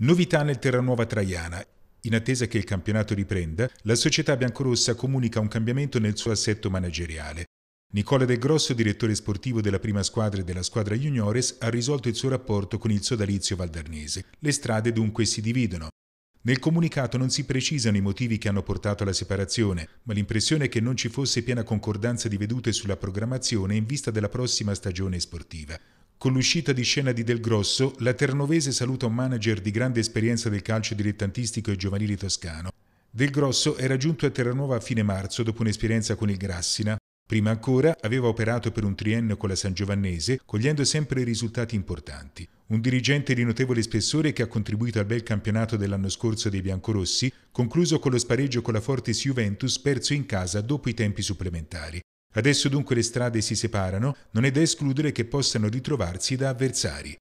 Novità nel Terranuova Traiana. In attesa che il campionato riprenda, la società biancorossa comunica un cambiamento nel suo assetto manageriale. Nicola Del Grosso, direttore sportivo della prima squadra e della squadra juniores, ha risolto il suo rapporto con il sodalizio valdarnese. Le strade dunque si dividono. Nel comunicato non si precisano i motivi che hanno portato alla separazione, ma l'impressione è che non ci fosse piena concordanza di vedute sulla programmazione in vista della prossima stagione sportiva. Con l'uscita di scena di Del Grosso, la Ternovese saluta un manager di grande esperienza del calcio dilettantistico e giovanile toscano. Del Grosso era giunto a Terranova a fine marzo dopo un'esperienza con il Grassina. Prima ancora aveva operato per un triennio con la San Giovannese, cogliendo sempre risultati importanti. Un dirigente di notevole spessore che ha contribuito al bel campionato dell'anno scorso dei biancorossi, concluso con lo spareggio con la Fortis Juventus perso in casa dopo i tempi supplementari. Adesso dunque le strade si separano, non è da escludere che possano ritrovarsi da avversari.